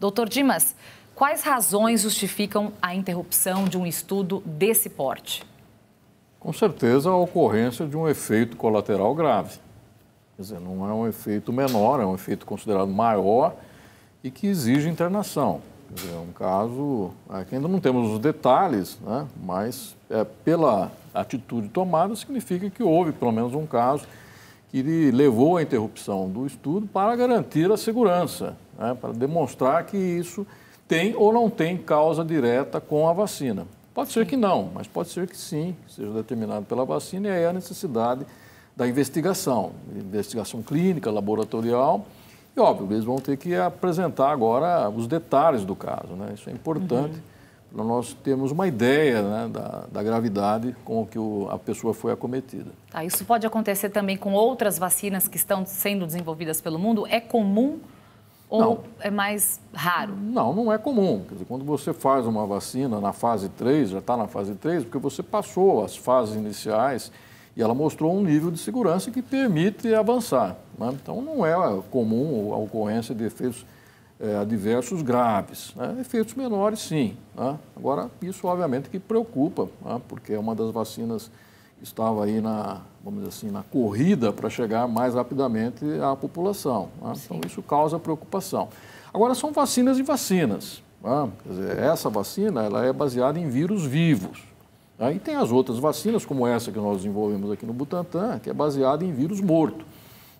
Doutor Dimas, quais razões justificam a interrupção de um estudo desse porte? Com certeza a ocorrência de um efeito colateral grave. Quer dizer, não é um efeito menor, é um efeito considerado maior e que exige internação. Quer dizer, é um caso é, que ainda não temos os detalhes, né? mas é, pela atitude tomada, significa que houve pelo menos um caso que levou à interrupção do estudo para garantir a segurança né, para demonstrar que isso tem ou não tem causa direta com a vacina. Pode ser que não, mas pode ser que sim, seja determinado pela vacina, e aí é a necessidade da investigação, investigação clínica, laboratorial. E óbvio, eles vão ter que apresentar agora os detalhes do caso. Né? Isso é importante uhum. para nós termos uma ideia né, da, da, gravidade com que o, a pessoa foi acometida. Tá, isso pode acontecer também com outras vacinas que estão sendo desenvolvidas pelo mundo? É comum ou não. é mais raro? Não, não é comum. Dizer, quando você faz uma vacina na fase 3, já está na fase 3, porque você passou as fases iniciais e ela mostrou um nível de segurança que permite avançar. Né? Então, não é comum a ocorrência de efeitos é, adversos graves. Né? Efeitos menores, sim. Né? Agora, isso obviamente que preocupa, né? porque é uma das vacinas estava aí na, vamos dizer assim, na corrida para chegar mais rapidamente à população. Né? Então, isso causa preocupação. Agora, são vacinas e vacinas. Né? Dizer, essa vacina ela é baseada em vírus vivos. aí né? E tem as outras vacinas, como essa que nós desenvolvemos aqui no Butantan, que é baseada em vírus morto.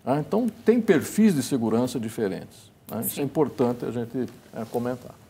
Né? Então, tem perfis de segurança diferentes. Né? Isso é importante a gente é, comentar.